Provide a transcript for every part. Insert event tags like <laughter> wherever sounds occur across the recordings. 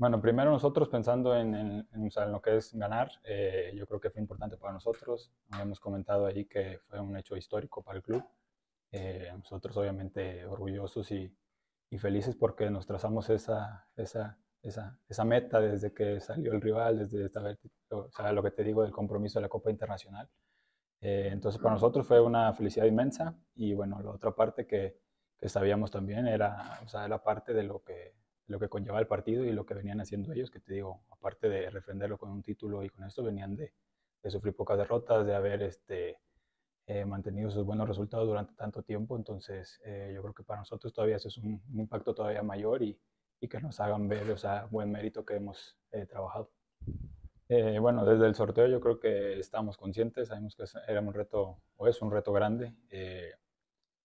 Bueno, primero nosotros pensando en, o sea, en lo que es ganar, eh, yo creo que fue importante para nosotros. Hemos comentado ahí que fue un hecho histórico para el club. Eh, nosotros obviamente orgullosos y, y, felices porque nos trazamos esa, esa, esa, esa, meta desde que salió el rival, desde esta, o sea, lo que te digo del compromiso de la Copa Internacional. Eh, entonces para nosotros fue una felicidad inmensa y bueno, la otra parte que, que sabíamos también era, o sea, la parte de lo que lo que conlleva el partido y lo que venían haciendo ellos, que te digo, aparte de refrenderlo con un título y con esto, venían de, sufrir pocas derrotas, de haber este, eh, mantenido sus buenos resultados durante tanto tiempo. Entonces, eh, yo creo que para nosotros todavía eso es un, impacto todavía mayor y, y, que nos hagan ver, o sea, buen mérito que hemos eh, trabajado. bueno, desde el sorteo yo creo que estamos conscientes, sabemos que era un reto, o es un reto grande.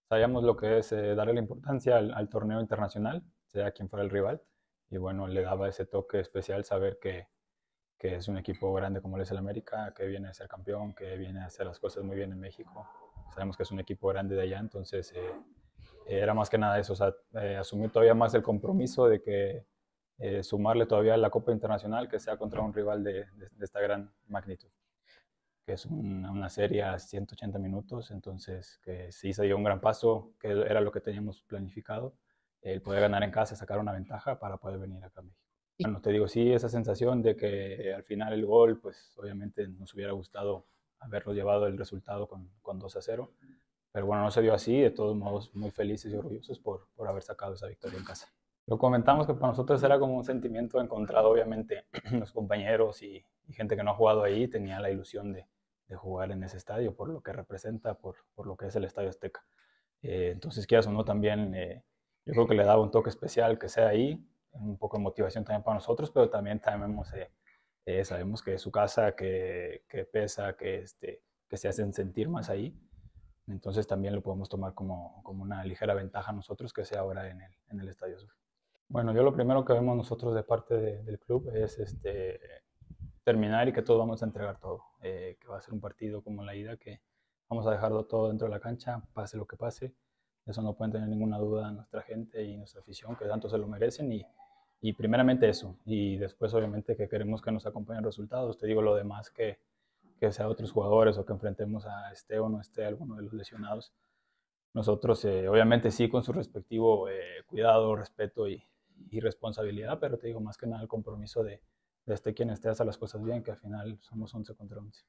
sabíamos lo que es darle la importancia al torneo internacional, sea quien fuera el rival. Y bueno, le daba ese toque especial saber que, es un equipo grande como lo es el América, que viene a ser campeón, que viene a hacer las cosas muy bien en México. Sabemos que es un equipo grande de allá, entonces eh, eh, era más que nada eso, o eh, asumir todavía más el compromiso de que sumarle todavía a la Copa Internacional que sea contra un rival de, esta gran magnitud, que es una, una, serie a 180 minutos, entonces que sí se dio un gran paso, que era lo que teníamos planificado el poder ganar en casa, sacar una ventaja para poder venir acá a México. Bueno, te digo, sí, esa sensación de que al final el gol, pues obviamente nos hubiera gustado haberlo llevado el resultado con, con 2 a 0, pero bueno, no se vio así, de todos modos muy felices y orgullosos por, por haber sacado esa victoria en casa. Lo comentamos que para nosotros era como un sentimiento encontrado, obviamente, <clears throat> los compañeros y, gente que no ha jugado ahí tenía la ilusión de, jugar en ese estadio por lo que representa, por, lo que es el Estadio Azteca. Eh, entonces, quizás o también eh, yo creo que le daba un toque especial que sea ahí, un poco de motivación también para nosotros, pero también sabemos eh, eh, que es su casa, que, pesa, que, este, que se hacen sentir más ahí. Entonces también lo podemos tomar como, como una ligera ventaja nosotros que sea ahora en el, en el Estadio Sur. Bueno, yo lo primero que vemos nosotros de parte del club es este, terminar y que todos vamos a entregar todo. Eh, que va a ser un partido como la ida, que vamos a dejarlo todo dentro de la cancha, pase lo que pase. Eso no pueden tener ninguna duda nuestra gente y nuestra afición, que tanto se lo merecen. Y, y primeramente eso. Y después, obviamente, que queremos que nos acompañen resultados. Te digo lo demás que, que sea otros jugadores o que enfrentemos a este o no esté alguno de los lesionados. Nosotros, eh, obviamente, sí, con su respectivo eh, cuidado, respeto y, responsabilidad, pero te digo más que nada el compromiso de, este quien esté, haga las cosas bien, que al final somos 11 contra 11.